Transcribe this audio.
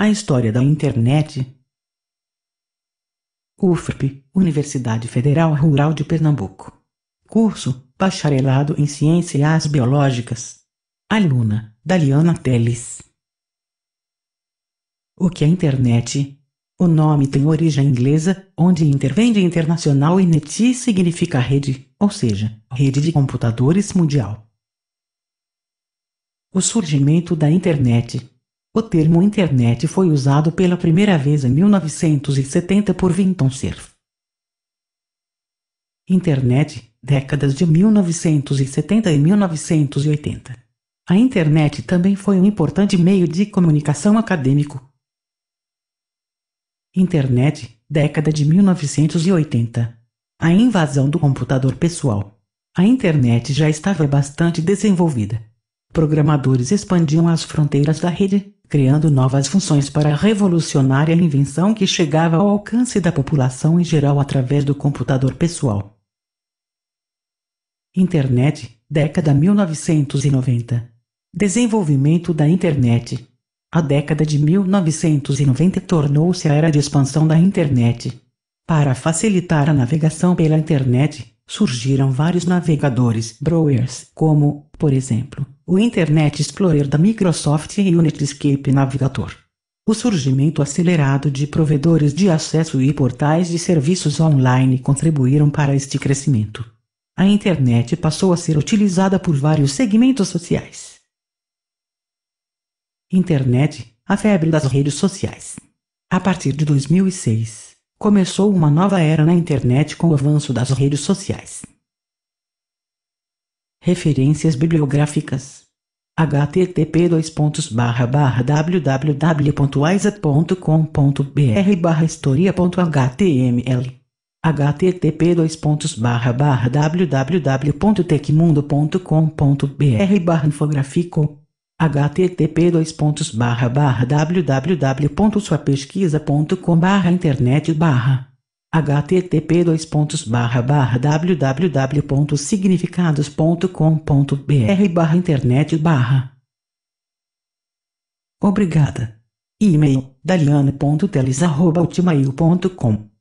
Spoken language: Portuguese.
A história da internet. UFRP, Universidade Federal Rural de Pernambuco. Curso: Bacharelado em Ciências Biológicas. Aluna: Daliana Teles. O que é internet? O nome tem origem inglesa, onde intervém de internacional e net significa rede, ou seja, rede de computadores mundial. O surgimento da internet o termo internet foi usado pela primeira vez em 1970 por Vinton Cerf. Internet, décadas de 1970 e 1980. A internet também foi um importante meio de comunicação acadêmico. Internet, década de 1980. A invasão do computador pessoal. A internet já estava bastante desenvolvida, Programadores expandiam as fronteiras da rede, criando novas funções para a revolucionária invenção que chegava ao alcance da população em geral através do computador pessoal. Internet, década 1990. Desenvolvimento da internet. A década de 1990 tornou-se a era de expansão da internet. Para facilitar a navegação pela internet, surgiram vários navegadores browsers, como, por exemplo, o Internet Explorer da Microsoft e o Netscape Navigator. O surgimento acelerado de provedores de acesso e portais de serviços online contribuíram para este crescimento. A internet passou a ser utilizada por vários segmentos sociais. Internet, a febre das redes sociais. A partir de 2006, Começou uma nova era na internet com o avanço das redes sociais. Referências bibliográficas http www.isa.com.br historia.html http www.tecmundo.com.br infografico http dois pontos barra barra www.suapesquisa.com barra internet barra http dois pontos barra barra www.significados.com.br barra internet barra Obrigada. E-mail, daliane.teles.ultimail.com